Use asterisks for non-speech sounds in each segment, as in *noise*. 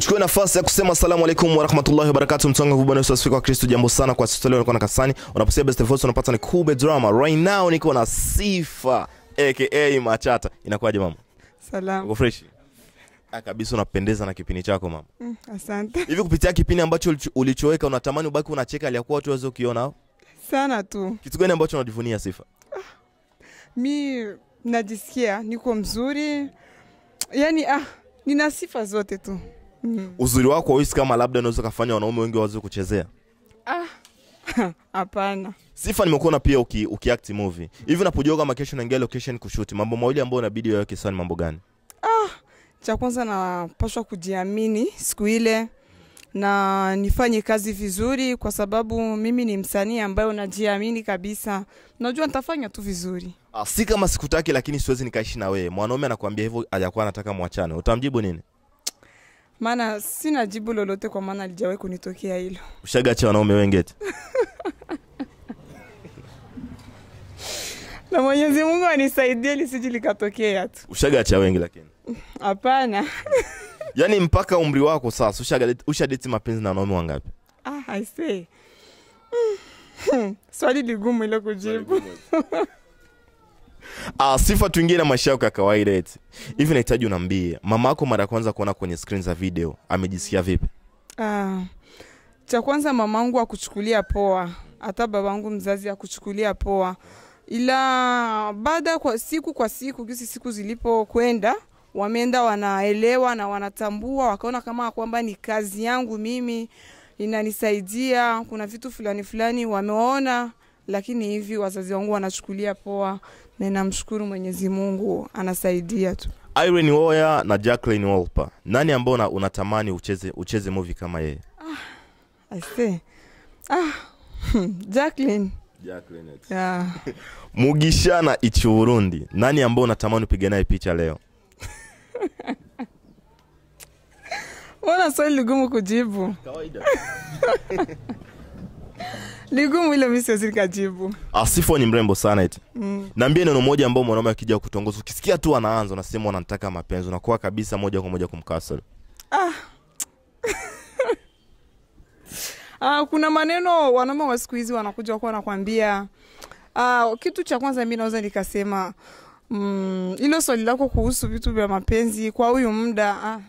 Tuchukue nafasi ya kusema asalamu alaikum warahmatullahi wabarakatuh, mtonga kubana Yesu asifiwe. Kwa Kristo, jambo sana kwa sisi leo, niko na Kasani. Unaposikia best voice unapata ni Kube Drama. Right now niko na Sifa aka Machata. Inakuwaje mama? Salamu. Uko fresh? Ah, kabisa unapendeza na kipindi chako mama. Mm, asante. Hivi kupitia kipindi ambacho ulichoweka unatamani ubaki unacheka aliyakuwa watu waweze kukiona? Sana tu. Kitu gani ambacho unajivunia Sifa? Ah, mi najisikia niko mzuri, yani ah, nina sifa zote tu mm. uzuri wako hauhisi kama labda unaweza kafanya wanaume wengi waweze kuchezea ah, *laughs* hapana sifa nimekuona pia uki, uki act movie hivi unapojua kama kesho naingia location kushuti mambo mawili ambayo inabidi waweke sawa ni mambo gani ah, cha kwanza napashwa kujiamini siku ile na nifanye kazi vizuri, kwa sababu mimi ni msanii ambaye unajiamini kabisa. Najua nitafanya tu vizuri. Ah, si kama sikutaki, lakini siwezi nikaishi na wewe. Mwanaume anakuambia hivyo, hajakuwa anataka mwachane, utamjibu nini? maana sina jibu lolote kwa maana alijawai kunitokea hilo. Ushagacha wanaume wengeti na Mwenyezi Mungu anisaidia lisiji likatokea tu. Ushagacha wengi lakini hapana. yaani mpaka umri wako sasa ushadeti usha mapenzi na wanaume wangapi? Ah, I hmm. Hmm. Swali ligumu ilo kujibu. *laughs* Uh, sifa tuingie na maisha yako ya kawaida eti. Hivi nahitaji unaambie mama yako mara ya kwanza kuona kwenye screen za video amejisikia vipi? Uh, cha kwanza mamangu akuchukulia poa, hata babangu mzazi akuchukulia poa, ila baada kwa siku kwa siku kisi siku zilipokwenda wameenda wanaelewa na wanatambua, wakaona kama kwamba ni kazi yangu mimi inanisaidia, kuna vitu fulani fulani wameona lakini hivi wazazi wangu wanachukulia poa, na namshukuru Mwenyezi Mungu anasaidia tu. Irene Uwoya na Jacqueline Wolper, nani ambao unatamani ucheze, ucheze movie kama yeye? Ah, I see. Ah, *laughs* Jacqueline Jacqueline. Yeah. *laughs* Mugisha na Ichiurundi, nani ambao unatamani upige naye picha leo? *laughs* Mbona swali ligumu kujibu? Ni gumu ile mimi siwezi nikajibu. Asifo ah, ni mrembo sana eti. Mm. Niambie neno moja ambao mwanaume akija kutongoza ukisikia tu anaanza unasema unataka mapenzi unakuwa kabisa moja kwa moja kumkasiri. Ah. *laughs* ah, kuna maneno wanaume wa siku hizi wanakuja kuwa nakwambia ah, kitu cha kwanza mimi naweza nikasema mm, ilo swali lako kuhusu vitu vya mapenzi kwa huyu muda uh,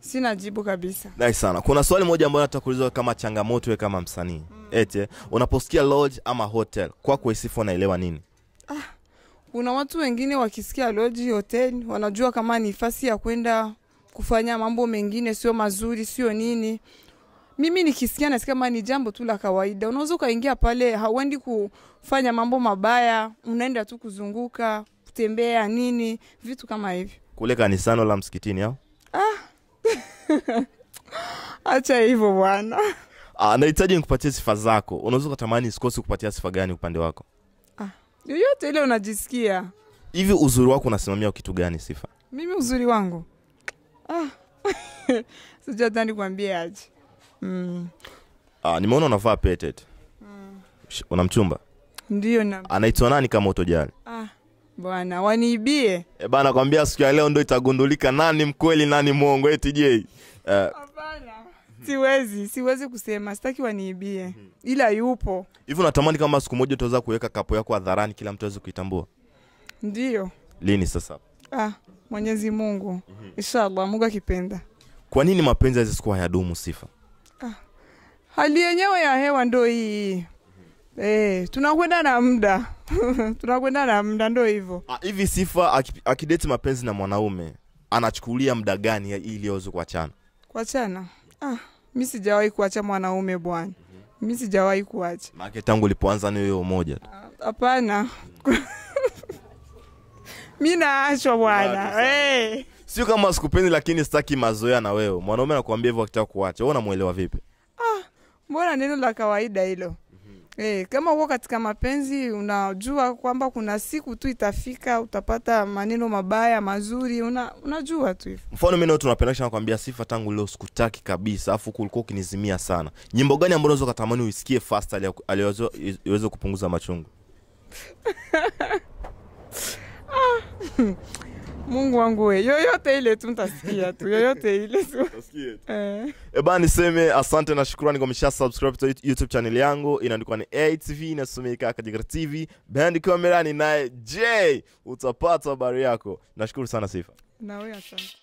sina jibu kabisa. Nice sana. Kuna swali moja ambayo nataka kama changamoto we kama msanii ete unaposikia lodge ama hotel kwako isifu unaelewa nini ah, kuna watu wengine wakisikia lodge hotel wanajua kama ni fasi ya kwenda kufanya mambo mengine sio mazuri sio nini mimi nikisikia nasikia kama ni jambo tu la kawaida unaweza ukaingia pale hauendi kufanya mambo mabaya unaenda tu kuzunguka kutembea nini vitu kama hivyo kule kanisano la msikitini au ah. *laughs* acha hivyo bwana Ah, anahitaji nikupatie sifa zako unaweza ukatamani sikosi kupatia sifa gani upande wako ah, yoyote ile unajisikia hivi uzuri wako unasimamia kitu gani sifa mimi uzuri wangu ah. *laughs* sijui hata nikwambie aje mm. ah, nimeona unavaa pete mm. unamchumba ndio na anaitwa nani kama utojali ah bwana waniibie e bana kwambia siku ya leo ndo itagundulika nani mkweli nani mwongo eti je uh, Mm-hmm. siwezi siwezi kusema sitaki waniibie mm-hmm. ila yupo hivi unatamani kama siku moja utaweza kuweka kapo yako hadharani kila mtu aweze kuitambua ndio lini sasa ah, mwenyezi mungu mm-hmm. inshallah mungu akipenda kwa nini mapenzi awezi kuwa hayadumu sifa ah, hali yenyewe ya hewa ndo hii Eh, tunakwenda na muda *laughs* tunakwenda na muda ndo hivyo ah, hivi sifa akideti mapenzi na mwanaume anachukulia muda gani ili aweze kuachana kuachana ah mi sijawahi kuacha mwanaume bwana mi sijawahi kuacha maake tangu ulipoanza ni huyo umoja tu hapana mi naachwa bwana eh. sio kama sikupendi lakini sitaki mazoea na wewe mwanaume anakuambia hivyo akitaka kuacha we unamwelewa vipi ah, mbona neno la kawaida hilo E, kama uko katika mapenzi unajua kwamba kuna siku tu itafika utapata maneno mabaya mazuri, una, unajua tu hivyo. Mfano mimi leo tunapendana, sifa, tangu leo sikutaki kabisa, afu kulikuwa ukinizimia sana. Nyimbo gani ambao unaweza ukatamani uisikie fast aliweze kupunguza machungu? *laughs* ah. Mungu wangu we, yoyote ile tu nitasikia tu, yoyote ile tu. Eh. Eba eh niseme asante na shukrani kwa msha subscribe to YouTube channel yangu inaandikwa ni ATV inasomeka Kajigari TV. Behind camera ni naye J, utapata habari yako. Nashukuru sana Sifa. Na wewe asante.